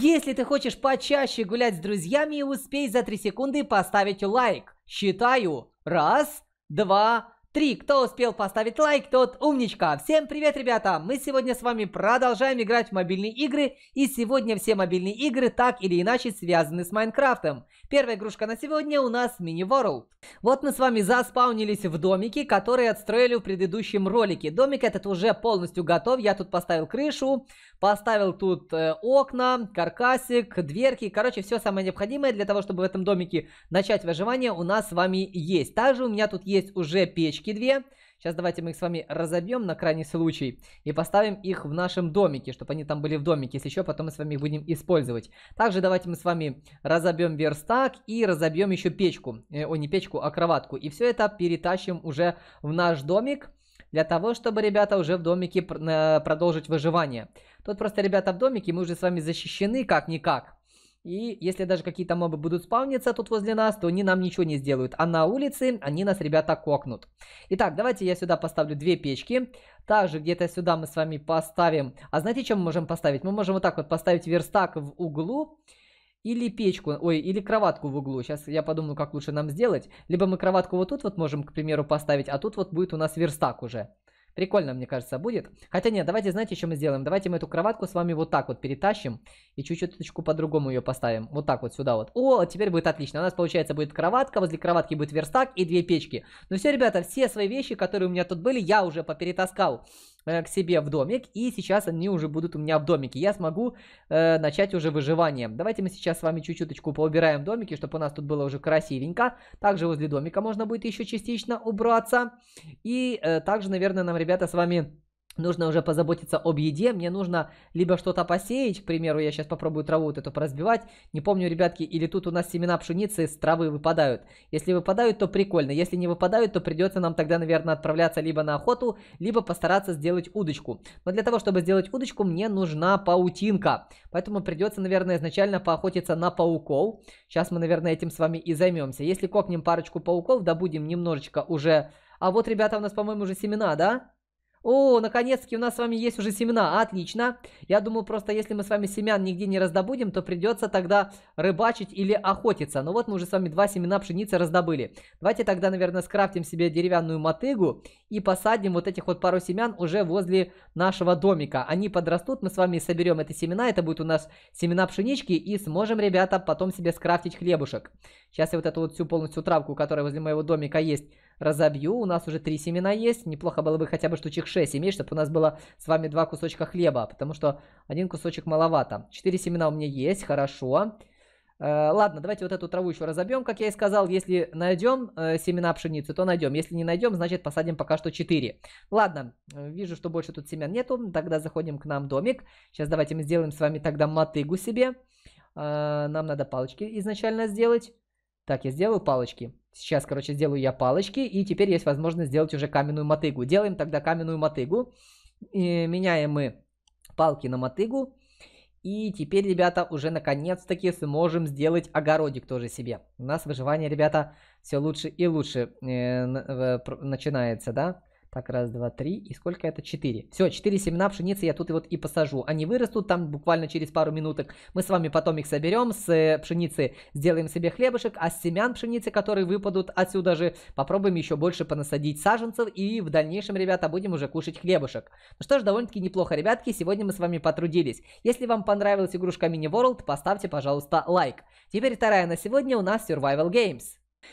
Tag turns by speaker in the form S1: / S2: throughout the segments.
S1: Если ты хочешь почаще гулять с друзьями, успей за 3 секунды поставить лайк. Считаю. Раз, два, Три, кто успел поставить лайк, тот умничка. Всем привет, ребята! Мы сегодня с вами продолжаем играть в мобильные игры, и сегодня все мобильные игры так или иначе связаны с Майнкрафтом. Первая игрушка на сегодня у нас Мини World. Вот мы с вами заспаунились в домике, который отстроили в предыдущем ролике. Домик этот уже полностью готов, я тут поставил крышу, поставил тут э, окна, каркасик, дверки, короче, все самое необходимое для того, чтобы в этом домике начать выживание у нас с вами есть. Также у меня тут есть уже печь таблички две. Сейчас давайте мы их с вами разобьем на крайний случай и поставим их в нашем домике, чтобы они там были в домике. Если еще, потом мы с вами их будем использовать. Также давайте мы с вами разобьем верстак и разобьем еще печку. Э, о, не печку, а кроватку. И все это перетащим уже в наш домик для того, чтобы, ребята, уже в домике э, продолжить выживание. Тут просто, ребята, в домике мы уже с вами защищены как-никак. И если даже какие-то мобы будут спавниться тут возле нас, то они нам ничего не сделают. А на улице они нас, ребята, кокнут. Итак, давайте я сюда поставлю две печки. Также где-то сюда мы с вами поставим... А знаете, чем мы можем поставить? Мы можем вот так вот поставить верстак в углу. Или печку, ой, или кроватку в углу. Сейчас я подумаю, как лучше нам сделать. Либо мы кроватку вот тут вот можем, к примеру, поставить, а тут вот будет у нас верстак уже. Прикольно, мне кажется, будет. Хотя нет, давайте, знаете, что мы сделаем? Давайте мы эту кроватку с вами вот так вот перетащим и чуть-чуточку по-другому ее поставим. Вот так вот сюда вот. О, теперь будет отлично. У нас, получается, будет кроватка, возле кроватки будет верстак и две печки. Ну все, ребята, все свои вещи, которые у меня тут были, я уже поперетаскал Э, к себе в домик, и сейчас они уже будут у меня в домике. Я смогу э, начать уже выживание. Давайте мы сейчас с вами чуть-чуточку поубираем домики, чтобы у нас тут было уже красивенько. Также возле домика можно будет еще частично убраться. И э, также, наверное, нам, ребята, с вами нужно уже позаботиться об еде, мне нужно либо что-то посеять, к примеру, я сейчас попробую траву вот эту поразбивать, не помню, ребятки, или тут у нас семена пшеницы с травы выпадают. Если выпадают, то прикольно, если не выпадают, то придется нам тогда, наверное, отправляться либо на охоту, либо постараться сделать удочку. Но для того, чтобы сделать удочку, мне нужна паутинка, поэтому придется, наверное, изначально поохотиться на пауков. Сейчас мы, наверное, этим с вами и займемся. Если кокнем парочку пауков, добудем немножечко уже... А вот, ребята, у нас, по-моему, уже семена, да? О, наконец-таки у нас с вами есть уже семена. Отлично. Я думаю, просто если мы с вами семян нигде не раздобудем, то придется тогда рыбачить или охотиться. Но ну вот мы уже с вами два семена пшеницы раздобыли. Давайте тогда, наверное, скрафтим себе деревянную мотыгу и посадим вот этих вот пару семян уже возле нашего домика. Они подрастут, мы с вами соберем эти семена. Это будет у нас семена пшенички и сможем, ребята, потом себе скрафтить хлебушек. Сейчас я вот эту вот всю полностью травку, которая возле моего домика есть, разобью. У нас уже три семена есть. Неплохо было бы хотя бы штучек 6 иметь, чтобы у нас было с вами два кусочка хлеба. Потому что один кусочек маловато. Четыре семена у меня есть, хорошо. Э, ладно, давайте вот эту траву еще разобьем, как я и сказал. Если найдем э, семена пшеницы, то найдем. Если не найдем, значит посадим пока что 4. Ладно, э, вижу, что больше тут семян нету. Тогда заходим к нам домик. Сейчас давайте мы сделаем с вами тогда мотыгу себе. Э, нам надо палочки изначально сделать. Так, я сделаю палочки. Сейчас, короче, сделаю я палочки, и теперь есть возможность сделать уже каменную мотыгу. Делаем тогда каменную мотыгу. И меняем мы палки на мотыгу. И теперь, ребята, уже наконец-таки сможем сделать огородик тоже себе. У нас выживание, ребята, все лучше и лучше э, э начинается, да? Так, раз, два, три. И сколько это? Четыре. Все, четыре семена пшеницы я тут и вот и посажу. Они вырастут там буквально через пару минуток. Мы с вами потом их соберем. С э, пшеницы сделаем себе хлебушек. А с семян пшеницы, которые выпадут отсюда же, попробуем еще больше понасадить саженцев. И в дальнейшем, ребята, будем уже кушать хлебушек. Ну что ж, довольно-таки неплохо, ребятки. Сегодня мы с вами потрудились. Если вам понравилась игрушка Мини World, поставьте, пожалуйста, лайк. Теперь вторая на сегодня у нас Survival Games.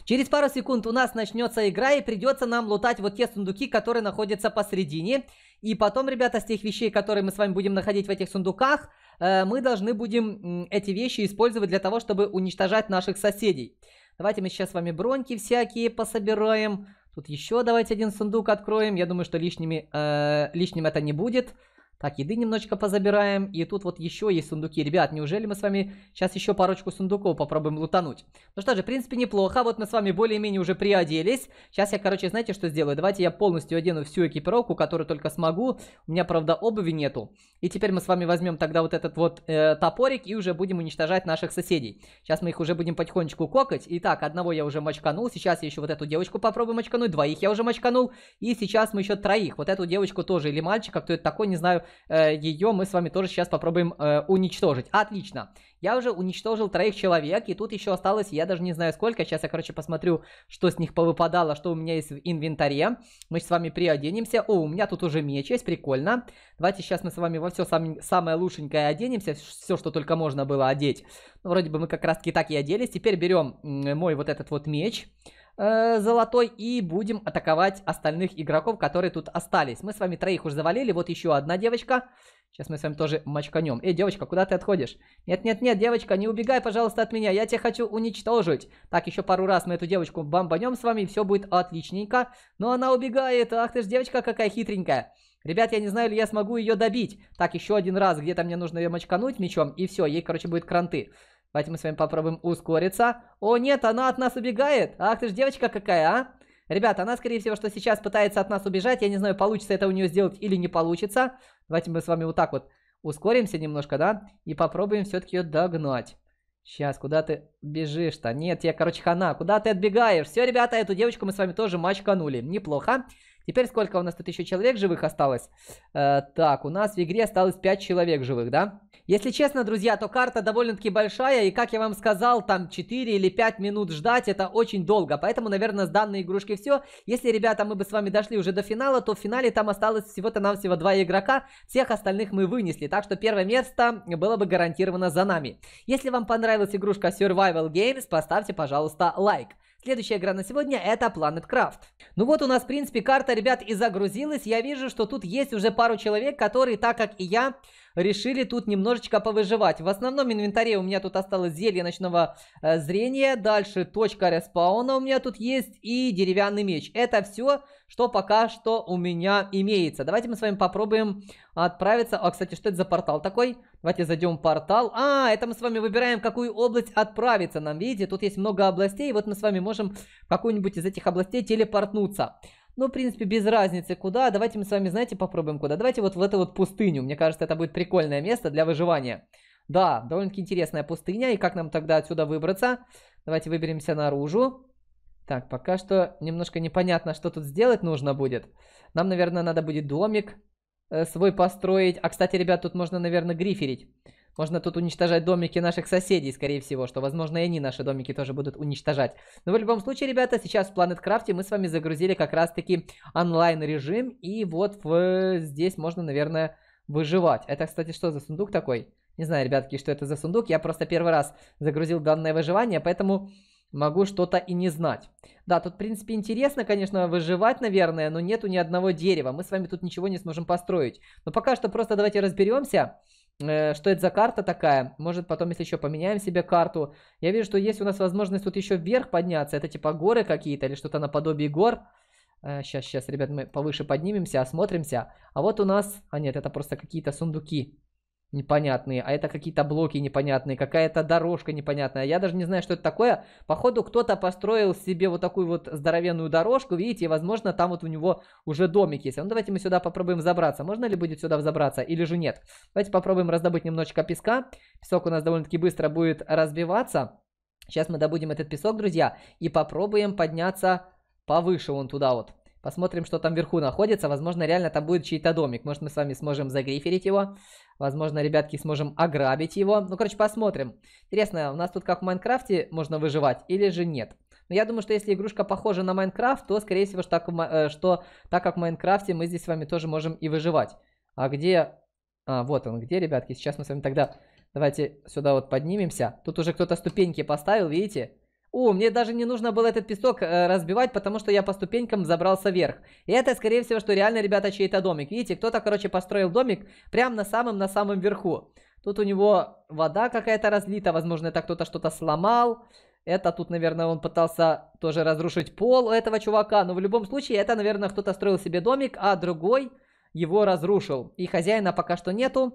S1: Через пару секунд у нас начнется игра, и придется нам лутать вот те сундуки, которые находятся посередине. И потом, ребята, с тех вещей, которые мы с вами будем находить в этих сундуках, э, мы должны будем эти вещи использовать для того, чтобы уничтожать наших соседей. Давайте мы сейчас с вами броньки всякие пособираем. Тут еще давайте один сундук откроем. Я думаю, что лишними, э, лишним это не будет. Так, еды немножечко позабираем. И тут вот еще есть сундуки. Ребят, неужели мы с вами сейчас еще парочку сундуков попробуем лутануть? Ну что же, в принципе, неплохо. Вот мы с вами более-менее уже приоделись. Сейчас я, короче, знаете, что сделаю? Давайте я полностью одену всю экипировку, которую только смогу. У меня, правда, обуви нету. И теперь мы с вами возьмем тогда вот этот вот э, топорик и уже будем уничтожать наших соседей. Сейчас мы их уже будем потихонечку кокать. Итак, одного я уже мочканул. Сейчас я еще вот эту девочку попробую мочкануть. Двоих я уже мочканул. И сейчас мы еще троих. Вот эту девочку тоже или мальчика, кто это такой, не знаю Э, ее мы с вами тоже сейчас попробуем э, уничтожить. Отлично. Я уже уничтожил троих человек, и тут еще осталось, я даже не знаю сколько. Сейчас я, короче, посмотрю, что с них повыпадало, что у меня есть в инвентаре. Мы с вами приоденемся. О, у меня тут уже меч есть, прикольно. Давайте сейчас мы с вами во все сам, самое лучшенькое оденемся, все, что только можно было одеть. Ну, вроде бы мы как раз-таки так и оделись. Теперь берем мой вот этот вот меч. Меч э, золотой и будем атаковать остальных игроков, которые тут остались. Мы с вами троих уже завалили, вот еще одна девочка. Сейчас мы с вами тоже мочканем. Эй, девочка, куда ты отходишь? Нет-нет-нет, девочка, не убегай, пожалуйста, от меня, я тебя хочу уничтожить. Так, еще пару раз мы эту девочку бомбанем с вами, и все будет отличненько. Но она убегает, ах ты ж девочка какая хитренькая. Ребят, я не знаю, ли я смогу ее добить. Так, еще один раз, где-то мне нужно ее мочкануть мечом, и все, ей, короче, будет кранты. Давайте мы с вами попробуем ускориться. О, нет, она от нас убегает. Ах ты ж девочка какая, а? Ребята, она, скорее всего, что сейчас пытается от нас убежать. Я не знаю, получится это у нее сделать или не получится. Давайте мы с вами вот так вот ускоримся немножко, да? И попробуем все-таки ее догнать. Сейчас, куда ты бежишь-то? Нет, я, короче, хана. Куда ты отбегаешь? Все, ребята, эту девочку мы с вами тоже мачканули. Неплохо. Теперь сколько у нас тут еще человек живых осталось? Э, так, у нас в игре осталось 5 человек живых, да? Если честно, друзья, то карта довольно-таки большая, и, как я вам сказал, там 4 или 5 минут ждать, это очень долго, поэтому, наверное, с данной игрушки все. Если, ребята, мы бы с вами дошли уже до финала, то в финале там осталось всего-то нам всего 2 игрока, всех остальных мы вынесли, так что первое место было бы гарантировано за нами. Если вам понравилась игрушка Survival Games, поставьте, пожалуйста, лайк. Следующая игра на сегодня это Planet Craft. Ну вот у нас, в принципе, карта, ребят, и загрузилась. Я вижу, что тут есть уже пару человек, которые, так как и я, решили тут немножечко повыживать. В основном инвентаре у меня тут осталось зелье ночного э, зрения, дальше точка респауна у меня тут есть и деревянный меч. Это все, что пока что у меня имеется. Давайте мы с вами попробуем отправиться... А, кстати, что это за портал такой? Давайте зайдем в портал. А, это мы с вами выбираем, какую область отправиться нам. Видите, тут есть много областей. Вот мы с вами можем в какую-нибудь из этих областей телепортнуться. Ну, в принципе, без разницы куда. Давайте мы с вами, знаете, попробуем куда. Давайте вот в эту вот пустыню. Мне кажется, это будет прикольное место для выживания. Да, довольно-таки интересная пустыня. И как нам тогда отсюда выбраться? Давайте выберемся наружу. Так, пока что немножко непонятно, что тут сделать нужно будет. Нам, наверное, надо будет домик. Э, свой построить. А, кстати, ребят, тут можно, наверное, гриферить. Можно тут уничтожать домики наших соседей, скорее всего, что, возможно, и они наши домики тоже будут уничтожать. Но в любом случае, ребята, сейчас в Planet Craft мы с вами загрузили как раз-таки онлайн-режим. И вот в... здесь можно, наверное, выживать. Это, кстати, что за сундук такой? Не знаю, ребятки, что это за сундук. Я просто первый раз загрузил данное выживание, поэтому могу что-то и не знать. Да, тут, в принципе, интересно, конечно, выживать, наверное, но нету ни одного дерева. Мы с вами тут ничего не сможем построить. Но пока что просто давайте разберемся, э, что это за карта такая. Может, потом, если еще поменяем себе карту. Я вижу, что есть у нас возможность тут еще вверх подняться. Это типа горы какие-то или что-то наподобие гор. Сейчас, э, сейчас, ребят, мы повыше поднимемся, осмотримся. А вот у нас... А нет, это просто какие-то сундуки непонятные, а это какие-то блоки непонятные, какая-то дорожка непонятная. Я даже не знаю, что это такое. Походу, кто-то построил себе вот такую вот здоровенную дорожку, видите, и, возможно, там вот у него уже домик есть. А ну, давайте мы сюда попробуем забраться. Можно ли будет сюда взобраться или же нет? Давайте попробуем раздобыть немножечко песка. Песок у нас довольно-таки быстро будет разбиваться. Сейчас мы добудем этот песок, друзья, и попробуем подняться повыше вон туда вот. Посмотрим, что там вверху находится. Возможно, реально там будет чей-то домик. Может, мы с вами сможем загриферить его. Возможно, ребятки, сможем ограбить его. Ну, короче, посмотрим. Интересно, у нас тут как в Майнкрафте можно выживать или же нет? Но ну, я думаю, что если игрушка похожа на Майнкрафт, то, скорее всего, что так, э, что, так как в Майнкрафте мы здесь с вами тоже можем и выживать. А где... А, вот он, где, ребятки? Сейчас мы с вами тогда... Давайте сюда вот поднимемся. Тут уже кто-то ступеньки поставил, видите? О, мне даже не нужно было этот песок э, разбивать, потому что я по ступенькам забрался вверх. И это, скорее всего, что реально, ребята, чей-то домик. Видите, кто-то, короче, построил домик прямо на самом-на самом верху. Тут у него вода какая-то разлита, возможно, это кто-то что-то сломал. Это тут, наверное, он пытался тоже разрушить пол у этого чувака. Но в любом случае, это, наверное, кто-то строил себе домик, а другой его разрушил. И хозяина пока что нету.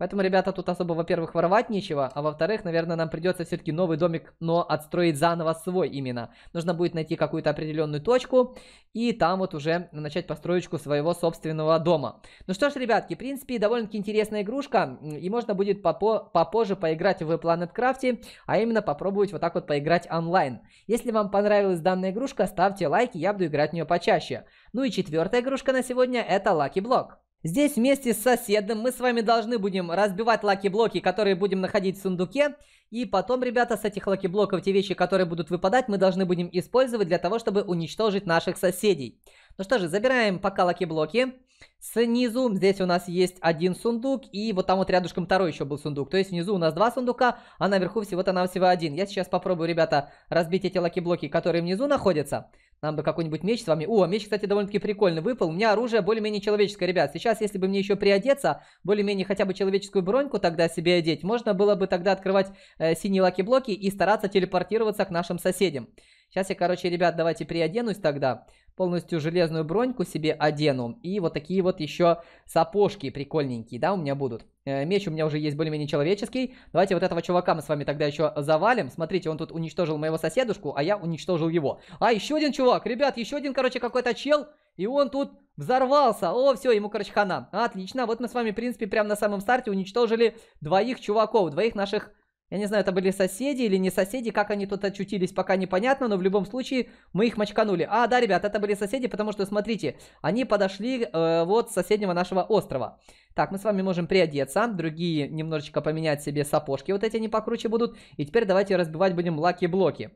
S1: Поэтому, ребята, тут особо, во-первых, воровать нечего, а во-вторых, наверное, нам придется все-таки новый домик, но отстроить заново свой именно. Нужно будет найти какую-то определенную точку и там вот уже начать построечку своего собственного дома. Ну что ж, ребятки, в принципе, довольно-таки интересная игрушка, и можно будет попо попозже поиграть в Planet Craft, а именно попробовать вот так вот поиграть онлайн. Если вам понравилась данная игрушка, ставьте лайки, я буду играть в нее почаще. Ну и четвертая игрушка на сегодня это Lucky Block. Здесь вместе с соседом мы с вами должны будем разбивать лаки-блоки, которые будем находить в сундуке. И потом, ребята, с этих лаки-блоков те вещи, которые будут выпадать, мы должны будем использовать для того, чтобы уничтожить наших соседей. Ну что же, забираем пока лаки-блоки. Снизу здесь у нас есть один сундук, и вот там вот рядышком второй еще был сундук. То есть внизу у нас два сундука, а наверху всего-то нам всего один. Я сейчас попробую, ребята, разбить эти лаки-блоки, которые внизу находятся. Нам бы какой-нибудь меч с вами... О, меч, кстати, довольно-таки прикольный выпал. У меня оружие более-менее человеческое, ребят. Сейчас, если бы мне еще приодеться, более-менее хотя бы человеческую броньку тогда себе одеть, можно было бы тогда открывать э, синие лаки-блоки и стараться телепортироваться к нашим соседям. Сейчас я, короче, ребят, давайте приоденусь тогда полностью железную броньку себе одену. И вот такие вот еще сапожки прикольненькие, да, у меня будут. Э, меч у меня уже есть более-менее человеческий. Давайте вот этого чувака мы с вами тогда еще завалим. Смотрите, он тут уничтожил моего соседушку, а я уничтожил его. А, еще один чувак, ребят, еще один, короче, какой-то чел. И он тут взорвался. О, все, ему, короче, хана. Отлично, вот мы с вами, в принципе, прямо на самом старте уничтожили двоих чуваков, двоих наших я не знаю, это были соседи или не соседи, как они тут очутились, пока непонятно, но в любом случае мы их мочканули. А, да, ребят, это были соседи, потому что, смотрите, они подошли э, вот с соседнего нашего острова. Так, мы с вами можем приодеться, другие немножечко поменять себе сапожки, вот эти не покруче будут. И теперь давайте разбивать будем лаки-блоки.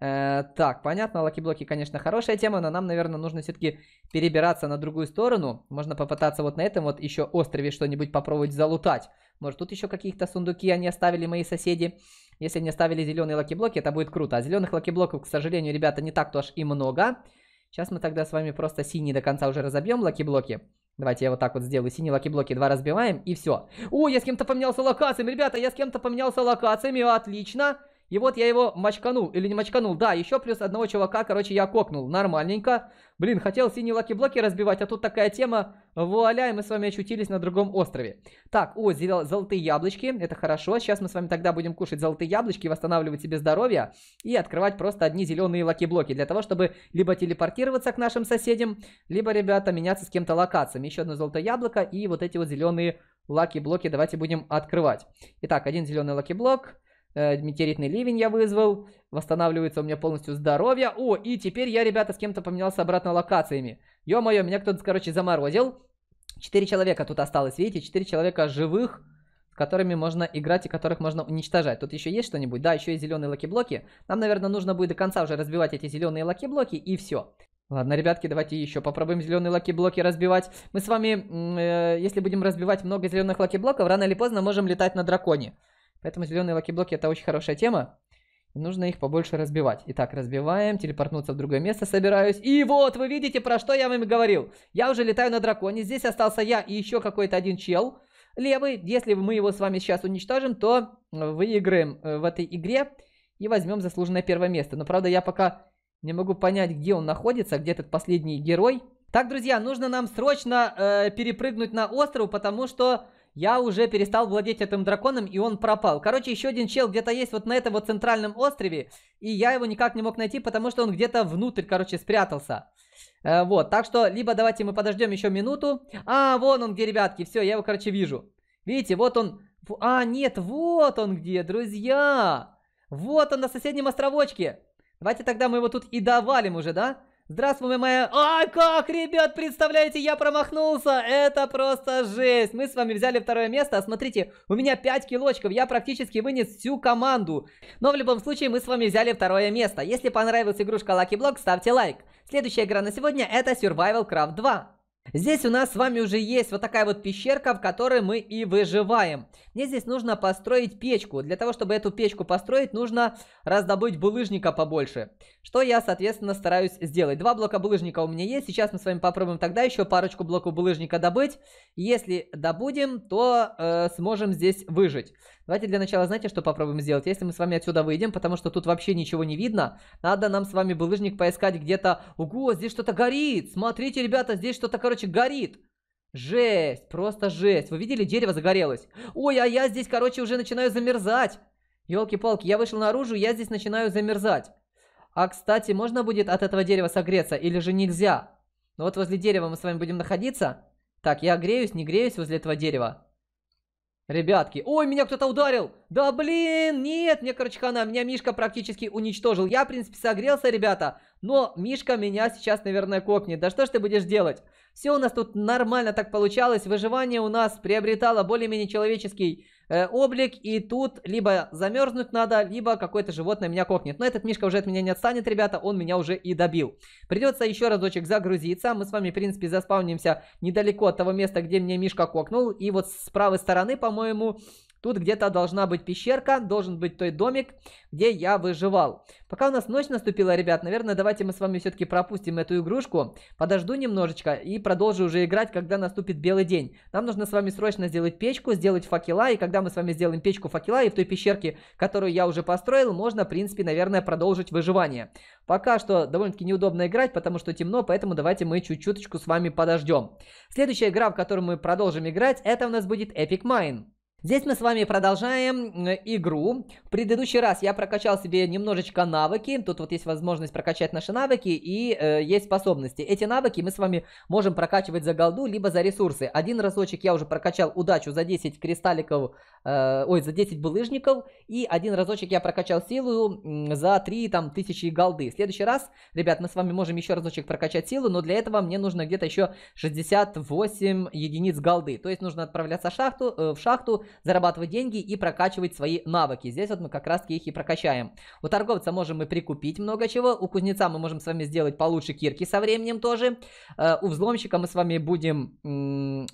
S1: Э, так, понятно, лаки-блоки, конечно, хорошая тема, но нам, наверное, нужно все-таки перебираться на другую сторону. Можно попытаться вот на этом вот еще острове что-нибудь попробовать залутать. Может, тут еще каких-то сундуки они оставили, мои соседи. Если они оставили зеленые лаки-блоки, это будет круто. А зеленых лаки-блоков, к сожалению, ребята, не так-то аж и много. Сейчас мы тогда с вами просто синий до конца уже разобьем лаки-блоки. Давайте я вот так вот сделаю. Синие лаки-блоки два разбиваем, и все. О, я с кем-то поменялся локациями, ребята, я с кем-то поменялся локациями, отлично. Отлично. И вот я его мочканул, или не мочканул, да, еще плюс одного чувака, короче, я кокнул, нормальненько. Блин, хотел синие лаки-блоки разбивать, а тут такая тема, вуаля, и мы с вами очутились на другом острове. Так, о, зел золотые яблочки, это хорошо, сейчас мы с вами тогда будем кушать золотые яблочки, восстанавливать себе здоровье и открывать просто одни зеленые лаки-блоки, для того, чтобы либо телепортироваться к нашим соседям, либо, ребята, меняться с кем-то локациями. Еще одно золотое яблоко и вот эти вот зеленые лаки-блоки давайте будем открывать. Итак, один зеленый лаки-блок, Э, метеоритный ливень я вызвал, восстанавливается у меня полностью здоровье. О, и теперь я, ребята, с кем-то поменялся обратно локациями. Ё-моё, меня кто-то, короче, заморозил. Четыре человека тут осталось, видите, четыре человека живых, с которыми можно играть и которых можно уничтожать. Тут еще есть что-нибудь? Да, еще есть зеленые лаки-блоки. Нам, наверное, нужно будет до конца уже разбивать эти зеленые лаки-блоки и все. Ладно, ребятки, давайте еще попробуем зеленые лаки-блоки разбивать. Мы с вами, э, если будем разбивать много зеленых лаки-блоков, рано или поздно можем летать на драконе. Поэтому зеленые лаки-блоки это очень хорошая тема. Нужно их побольше разбивать. Итак, разбиваем, телепортнуться в другое место собираюсь. И вот, вы видите, про что я вам говорил. Я уже летаю на драконе, здесь остался я и еще какой-то один чел. Левый, если мы его с вами сейчас уничтожим, то выиграем э, в этой игре и возьмем заслуженное первое место. Но правда, я пока не могу понять, где он находится, где этот последний герой. Так, друзья, нужно нам срочно э, перепрыгнуть на остров, потому что я уже перестал владеть этим драконом, и он пропал. Короче, еще один чел где-то есть вот на этом вот центральном острове, и я его никак не мог найти, потому что он где-то внутрь, короче, спрятался. Э, вот, так что, либо давайте мы подождем еще минуту. А, вон он где, ребятки, все, я его, короче, вижу. Видите, вот он... А, нет, вот он где, друзья! Вот он на соседнем островочке! Давайте тогда мы его тут и довалим уже, да? Здравствуй, моя... А как, ребят, представляете, я промахнулся! Это просто жесть! Мы с вами взяли второе место, а смотрите, у меня 5 килочков, я практически вынес всю команду. Но в любом случае, мы с вами взяли второе место. Если понравилась игрушка Lucky Block, ставьте лайк. Следующая игра на сегодня это Survival Craft 2. Здесь у нас с вами уже есть вот такая вот пещерка, в которой мы и выживаем. Мне здесь нужно построить печку. Для того, чтобы эту печку построить, нужно раздобыть булыжника побольше. Что я, соответственно, стараюсь сделать. Два блока булыжника у меня есть. Сейчас мы с вами попробуем тогда еще парочку блоков булыжника добыть. Если добудем, то э, сможем здесь выжить. Давайте для начала, знаете, что попробуем сделать? Если мы с вами отсюда выйдем, потому что тут вообще ничего не видно, надо нам с вами булыжник поискать где-то. Ого, здесь что-то горит! Смотрите, ребята, здесь что-то, короче, горит! Жесть, просто жесть. Вы видели, дерево загорелось. Ой, а я здесь, короче, уже начинаю замерзать. Ёлки-палки, я вышел наружу, я здесь начинаю замерзать. А, кстати, можно будет от этого дерева согреться или же нельзя? Ну вот возле дерева мы с вами будем находиться. Так, я греюсь, не греюсь возле этого дерева. Ребятки, ой, меня кто-то ударил! Да блин, нет, мне, короче, хана, меня Мишка практически уничтожил. Я, в принципе, согрелся, ребята, но Мишка меня сейчас, наверное, кокнет. Да что ж ты будешь делать? Все у нас тут нормально так получалось, выживание у нас приобретало более-менее человеческий Э, облик, и тут либо замерзнуть надо, либо какое-то животное меня кокнет. Но этот Мишка уже от меня не отстанет, ребята, он меня уже и добил. Придется еще разочек загрузиться, мы с вами, в принципе, заспавнимся недалеко от того места, где мне Мишка кокнул, и вот с правой стороны, по-моему, Тут где-то должна быть пещерка, должен быть той домик, где я выживал. Пока у нас ночь наступила, ребят, наверное, давайте мы с вами все-таки пропустим эту игрушку. Подожду немножечко и продолжу уже играть, когда наступит белый день. Нам нужно с вами срочно сделать печку, сделать факела. И когда мы с вами сделаем печку факела и в той пещерке, которую я уже построил, можно, в принципе, наверное, продолжить выживание. Пока что довольно-таки неудобно играть, потому что темно, поэтому давайте мы чуть-чуточку с вами подождем. Следующая игра, в которую мы продолжим играть, это у нас будет Epic Mine. Здесь мы с вами продолжаем э, игру. В предыдущий раз я прокачал себе немножечко навыки. Тут вот есть возможность прокачать наши навыки и э, есть способности. Эти навыки мы с вами можем прокачивать за голду, либо за ресурсы. Один разочек я уже прокачал удачу за 10 кристалликов, э, ой, за 10 булыжников. И один разочек я прокачал силу за 3 там, тысячи голды. В следующий раз, ребят, мы с вами можем еще разочек прокачать силу, но для этого мне нужно где-то еще 68 единиц голды. То есть нужно отправляться в шахту, э, в шахту зарабатывать деньги и прокачивать свои навыки. Здесь вот мы как раз таки их и прокачаем. У торговца можем мы прикупить много чего, у кузнеца мы можем с вами сделать получше кирки со временем тоже. Э, у взломщика мы с вами будем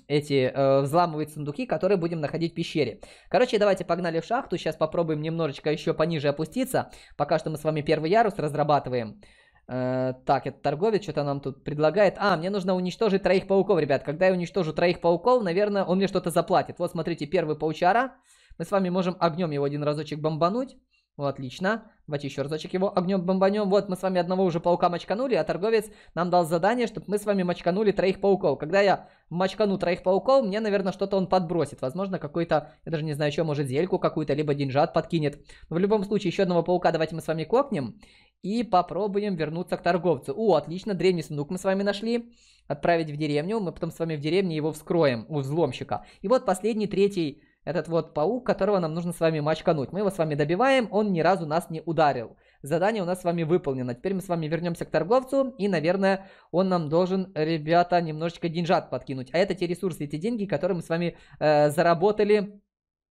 S1: эти э, взламывать сундуки, которые будем находить в пещере. Короче, давайте погнали в шахту, сейчас попробуем немножечко еще пониже опуститься. Пока что мы с вами первый ярус разрабатываем. Э, так, этот торговец что-то нам тут предлагает. А, мне нужно уничтожить троих пауков, ребят. Когда я уничтожу троих пауков, наверное, он мне что-то заплатит. Вот, смотрите, первый паучара. Мы с вами можем огнем его один разочек бомбануть. Вот, отлично. Давайте еще разочек его огнем бомбанем. Вот, мы с вами одного уже паука мочканули, а торговец нам дал задание, чтобы мы с вами мочканули троих пауков. Когда я мочкану троих пауков, мне, наверное, что-то он подбросит. Возможно, какой-то, я даже не знаю, что, может, зельку какую-то, либо деньжат подкинет. Но в любом случае, еще одного паука давайте мы с вами кокнем. И попробуем вернуться к торговцу. О, отлично, древний сундук мы с вами нашли. Отправить в деревню. Мы потом с вами в деревне его вскроем у взломщика. И вот последний, третий этот вот паук, которого нам нужно с вами мачкануть. Мы его с вами добиваем, он ни разу нас не ударил. Задание у нас с вами выполнено. Теперь мы с вами вернемся к торговцу, и, наверное, он нам должен, ребята, немножечко деньжат подкинуть. А это те ресурсы, эти деньги, которые мы с вами э, заработали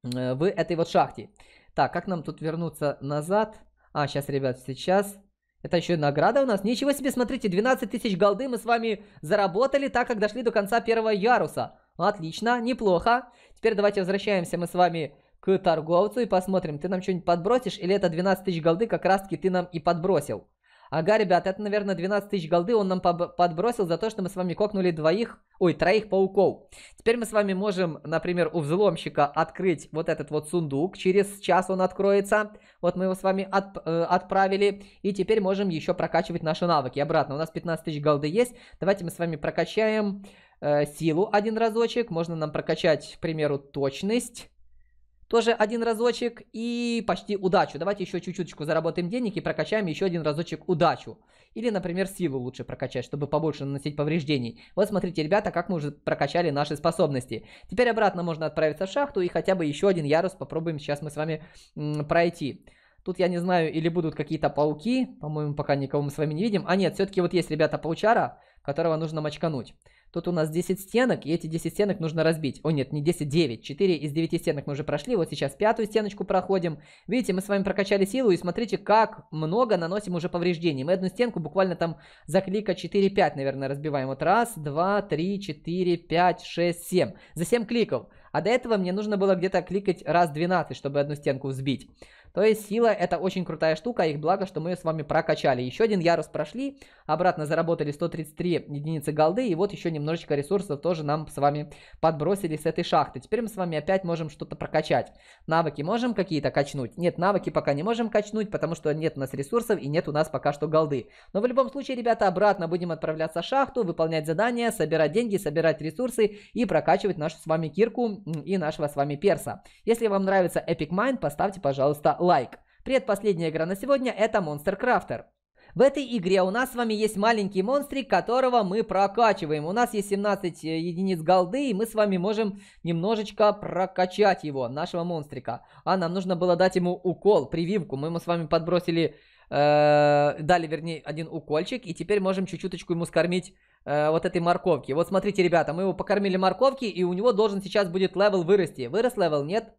S1: э, в этой вот шахте. Так, как нам тут вернуться назад? А, сейчас, ребят, сейчас... Это еще и награда у нас. Ничего себе, смотрите, 12 тысяч голды мы с вами заработали, так как дошли до конца первого яруса. Отлично, неплохо. Теперь давайте возвращаемся мы с вами к торговцу и посмотрим, ты нам что-нибудь подбросишь или это 12 тысяч голды как раз таки ты нам и подбросил. Ага, ребят, это, наверное, 12 тысяч голды он нам подбросил за то, что мы с вами кокнули двоих, ой, троих пауков. Теперь мы с вами можем, например, у взломщика открыть вот этот вот сундук. Через час он откроется. Вот мы его с вами от, э, отправили. И теперь можем еще прокачивать наши навыки. Обратно, у нас 15 тысяч голды есть. Давайте мы с вами прокачаем Э, силу один разочек, можно нам прокачать, к примеру, точность тоже один разочек и почти удачу. Давайте еще чуть-чуточку заработаем денег и прокачаем еще один разочек удачу. Или, например, силу лучше прокачать, чтобы побольше наносить повреждений. Вот смотрите, ребята, как мы уже прокачали наши способности. Теперь обратно можно отправиться в шахту и хотя бы еще один ярус попробуем сейчас мы с вами пройти. Тут я не знаю, или будут какие-то пауки, по-моему, пока никого мы с вами не видим. А нет, все-таки вот есть, ребята, паучара, которого нужно мочкануть. Тут у нас 10 стенок, и эти 10 стенок нужно разбить. О нет, не 10, 9. 4 из 9 стенок мы уже прошли, вот сейчас пятую стеночку проходим. Видите, мы с вами прокачали силу, и смотрите, как много наносим уже повреждений. Мы одну стенку буквально там за клика 4-5, наверное, разбиваем. Вот раз, два, три, четыре, пять, шесть, семь. За 7 кликов. А до этого мне нужно было где-то кликать раз 12, чтобы одну стенку взбить. То есть сила это очень крутая штука, их благо, что мы ее с вами прокачали. Еще один ярус прошли, обратно заработали 133 единицы голды, и вот еще немножечко ресурсов тоже нам с вами подбросили с этой шахты. Теперь мы с вами опять можем что-то прокачать. Навыки можем какие-то качнуть? Нет, навыки пока не можем качнуть, потому что нет у нас ресурсов и нет у нас пока что голды. Но в любом случае, ребята, обратно будем отправляться в шахту, выполнять задания, собирать деньги, собирать ресурсы и прокачивать нашу с вами кирку и нашего с вами перса. Если вам нравится Epic Mind, поставьте, пожалуйста, лайк. Предпоследняя игра на сегодня это Monster Crafter. В этой игре у нас с вами есть маленький монстрик, которого мы прокачиваем. У нас есть 17 э, единиц голды, и мы с вами можем немножечко прокачать его, нашего монстрика. А нам нужно было дать ему укол, прививку. Мы ему с вами подбросили, э, дали, вернее, один укольчик, и теперь можем чуть-чуточку ему скормить э, вот этой морковки. Вот смотрите, ребята, мы его покормили морковки, и у него должен сейчас будет левел вырасти. Вырос левел, нет?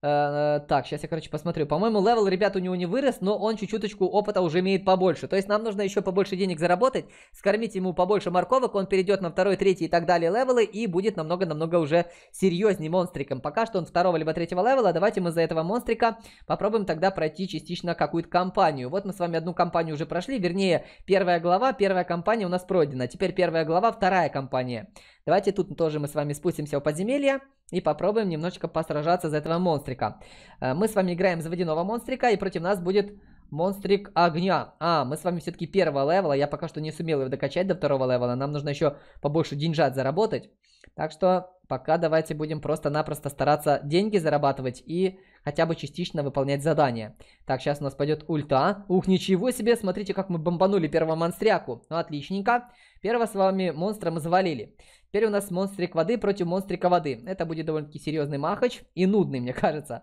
S1: Э, э, так, сейчас я, короче, посмотрю. По-моему, левел, ребят, у него не вырос, но он чуть-чуточку опыта уже имеет побольше. То есть нам нужно еще побольше денег заработать, скормить ему побольше морковок, он перейдет на второй, третий и так далее левелы и будет намного-намного уже серьезней монстриком. Пока что он второго либо третьего левела, давайте мы за этого монстрика попробуем тогда пройти частично какую-то кампанию. Вот мы с вами одну кампанию уже прошли, вернее, первая глава, первая кампания у нас пройдена. Теперь первая глава, вторая кампания. Давайте тут тоже мы с вами спустимся в подземелье и попробуем немножечко посражаться за этого монстрика. Э, мы с вами играем за водяного монстрика, и против нас будет монстрик огня. А, мы с вами все-таки первого левела, я пока что не сумел его докачать до второго левела, нам нужно еще побольше деньжат заработать. Так что пока давайте будем просто-напросто стараться деньги зарабатывать и хотя бы частично выполнять задания. Так, сейчас у нас пойдет ульта. Ух, ничего себе, смотрите, как мы бомбанули первого монстряку. Ну, отличненько. Первого с вами монстра мы завалили. Теперь у нас монстрик воды против монстрика воды. Это будет довольно-таки серьезный махач и нудный, мне кажется.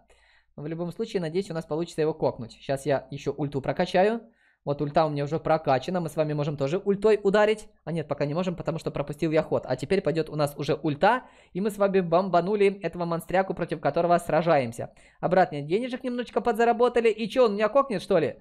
S1: Но в любом случае, надеюсь, у нас получится его кокнуть. Сейчас я еще ульту прокачаю. Вот ульта у меня уже прокачана, мы с вами можем тоже ультой ударить. А нет, пока не можем, потому что пропустил я ход. А теперь пойдет у нас уже ульта, и мы с вами бомбанули этого монстряку, против которого сражаемся. Обратно денежек немножечко подзаработали. И что, он меня кокнет, что ли?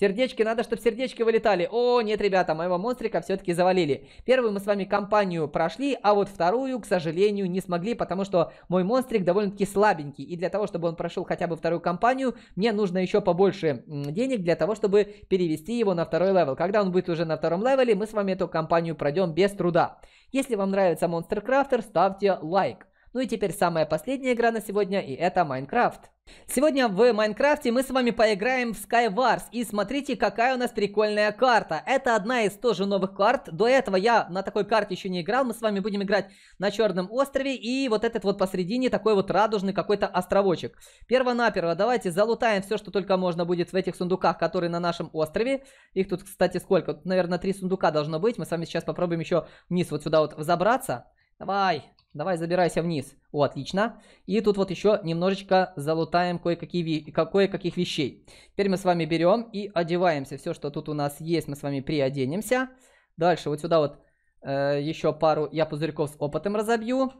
S1: Сердечки, надо, чтобы сердечки вылетали. О, нет, ребята, моего монстрика все-таки завалили. Первую мы с вами компанию прошли, а вот вторую, к сожалению, не смогли, потому что мой монстрик довольно-таки слабенький. И для того, чтобы он прошел хотя бы вторую компанию, мне нужно еще побольше денег для того, чтобы перевести его на второй левел. Когда он будет уже на втором левеле, мы с вами эту компанию пройдем без труда. Если вам нравится Monster Crafter, ставьте лайк. Ну и теперь самая последняя игра на сегодня, и это Майнкрафт. Сегодня в Майнкрафте мы с вами поиграем в Skywars, и смотрите, какая у нас прикольная карта. Это одна из тоже новых карт, до этого я на такой карте еще не играл, мы с вами будем играть на Черном острове, и вот этот вот посредине такой вот радужный какой-то островочек. Первонаперво, давайте залутаем все, что только можно будет в этих сундуках, которые на нашем острове. Их тут, кстати, сколько? Наверное, три сундука должно быть, мы с вами сейчас попробуем еще вниз вот сюда вот взобраться. Давай, Давай забирайся вниз. О, отлично. И тут вот еще немножечко залутаем кое каких кое-каких вещей. Теперь мы с вами берем и одеваемся. Все, что тут у нас есть, мы с вами приоденемся. Дальше вот сюда вот э, еще пару я пузырьков с опытом разобью.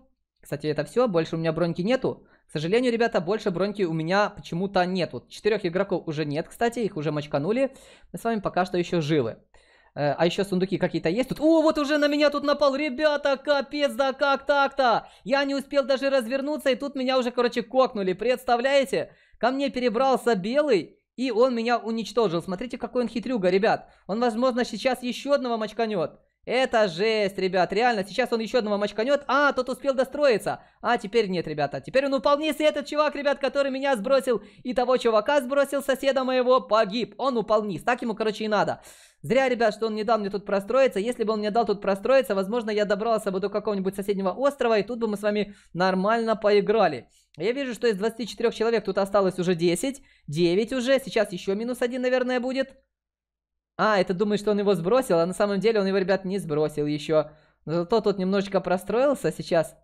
S1: Кстати, это все. Больше у меня броньки нету. К сожалению, ребята, больше броньки у меня почему-то нету. Четырех игроков уже нет, кстати. Их уже мочканули. Мы с вами пока что еще живы. Э, а еще сундуки какие-то есть тут. О, вот уже на меня тут напал. Ребята, капец, да как так-то? Я не успел даже развернуться, и тут меня уже, короче, кокнули. Представляете? Ко мне перебрался белый, и он меня уничтожил. Смотрите, какой он хитрюга, ребят. Он, возможно, сейчас еще одного мочканет. Это жесть, ребят, реально, сейчас он еще одного мочканет. А, тот успел достроиться. А, теперь нет, ребята. Теперь он уполнился, этот чувак, ребят, который меня сбросил, и того чувака сбросил, соседа моего, погиб. Он упал так ему, короче, и надо. Зря, ребят, что он не дал мне тут простроиться. Если бы он мне дал тут простроиться, возможно, я добрался бы до какого-нибудь соседнего острова, и тут бы мы с вами нормально поиграли. Я вижу, что из 24 человек тут осталось уже 10, 9 уже, сейчас еще минус 1, наверное, будет. А, это думает, что он его сбросил, а на самом деле он его, ребят, не сбросил еще. Но зато тут немножечко простроился сейчас.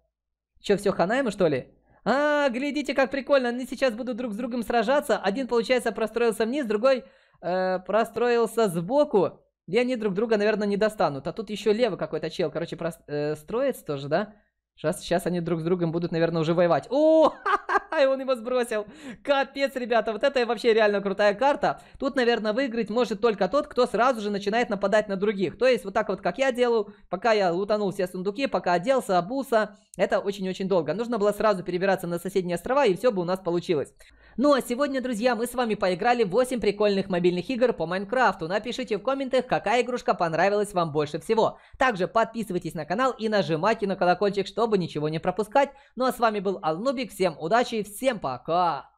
S1: Че, все, хана ему, что ли? А, глядите, как прикольно, они сейчас будут друг с другом сражаться. Один, получается, простроился вниз, другой э, простроился сбоку. И они друг друга, наверное, не достанут. А тут еще левый какой-то чел, короче, простроится э, тоже, да? Сейчас, сейчас они друг с другом будут, наверное, уже воевать. О, ха И он его сбросил. Капец, ребята, вот это вообще реально крутая карта. Тут, наверное, выиграть может только тот, кто сразу же начинает нападать на других. То есть вот так вот, как я делаю, пока я лутанул все сундуки, пока оделся, обулся, это очень-очень долго. Нужно было сразу перебираться на соседние острова, и все бы у нас получилось. Ну а сегодня, друзья, мы с вами поиграли 8 прикольных мобильных игр по Майнкрафту. Напишите в комментах, какая игрушка понравилась вам больше всего. Также подписывайтесь на канал и нажимайте на колокольчик, чтобы ничего не пропускать. Ну а с вами был Алнубик, всем удачи, и всем пока!